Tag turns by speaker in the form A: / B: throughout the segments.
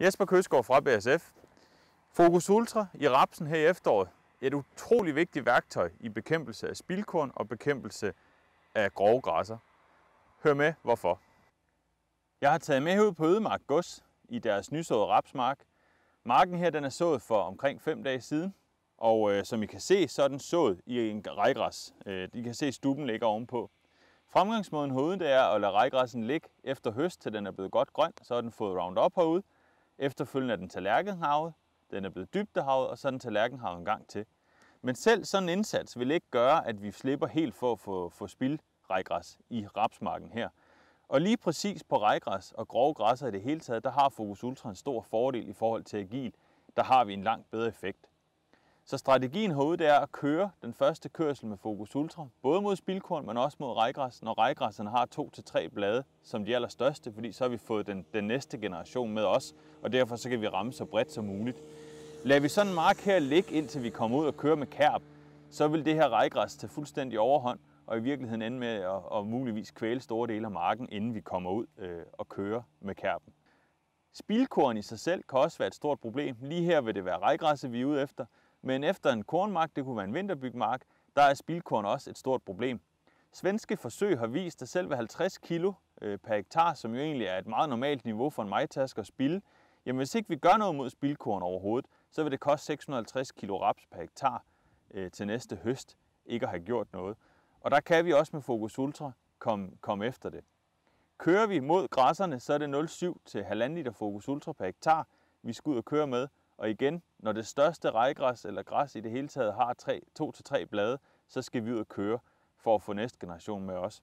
A: Jesper Køsgaard fra BSF. Fokus Ultra i rapsen her i efteråret. Et utrolig vigtigt værktøj i bekæmpelse af spildkorn og bekæmpelse af grove græsser. Hør med hvorfor. Jeg har taget med ud på Ødemark Gods i deres nysåede rapsmark. Marken her den er sået for omkring 5 dage siden, og øh, som I kan se, så er den sået i en rejgræs. Øh, I kan se, at stuben ligger ovenpå. Fremgangsmåden herude det er at lade rejgræssen ligge efter høst, til den er blevet godt grøn. Så har den fået Roundup herude, Efterfølgende er den tallerkenhavet, den er blevet dybdehavet, og så er den tallerkenhavet en gang til. Men selv sådan en indsats vil ikke gøre, at vi slipper helt for at få, få spildrejgræs i rapsmarken her. Og lige præcis på rejgræs og grove græsser i det hele taget, der har Focus Ultra en stor fordel i forhold til agil. Der har vi en langt bedre effekt. Så strategien herude det er at køre den første kørsel med Focus Ultra, både mod spildkorn, men også mod rejgræs, når rejgræsserne har to til tre blade som de allerstørste, fordi så har vi fået den, den næste generation med os, og derfor så kan vi ramme så bredt som muligt. Lad vi sådan en mark her ligge, indtil vi kommer ud og kører med kærp, så vil det her rejgræs tage fuldstændig overhånd, og i virkeligheden ende med at, at muligvis kvæle store dele af marken, inden vi kommer ud øh, og kører med kærpen. Spildkorn i sig selv kan også være et stort problem. Lige her vil det være rejgræsset, vi er ude efter, men efter en kornmark, det kunne være en vinterbygmark, der er spildkorn også et stort problem. Svenske forsøg har vist, at selv ved 50 kg øh, per hektar, som jo egentlig er et meget normalt niveau for en majtask at spille, jamen hvis ikke vi gør noget mod spildkorn overhovedet, så vil det koste 650 kg raps per hektar øh, til næste høst, ikke at have gjort noget. Og der kan vi også med Focus Ultra komme, komme efter det. Kører vi mod græsserne, så er det 0,7 til 1,5 liter Focus Ultra per hektar, vi skal ud og køre med. Og igen, når det største rejgræs eller græs i det hele taget har 2-3 blade, så skal vi ud og køre for at få næste generation med os.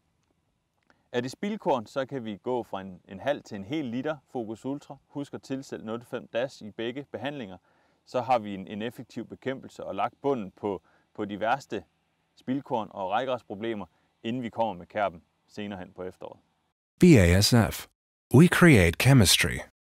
A: Er det spildkorn, så kan vi gå fra en, en halv til en hel liter Focus Ultra. Husk at tilsætte 0,5 DAS i begge behandlinger. Så har vi en, en effektiv bekæmpelse og lagt bunden på, på de værste spildkorn og rejgræsproblemer, inden vi kommer med kærpen senere hen på efteråret. BASF. We create chemistry.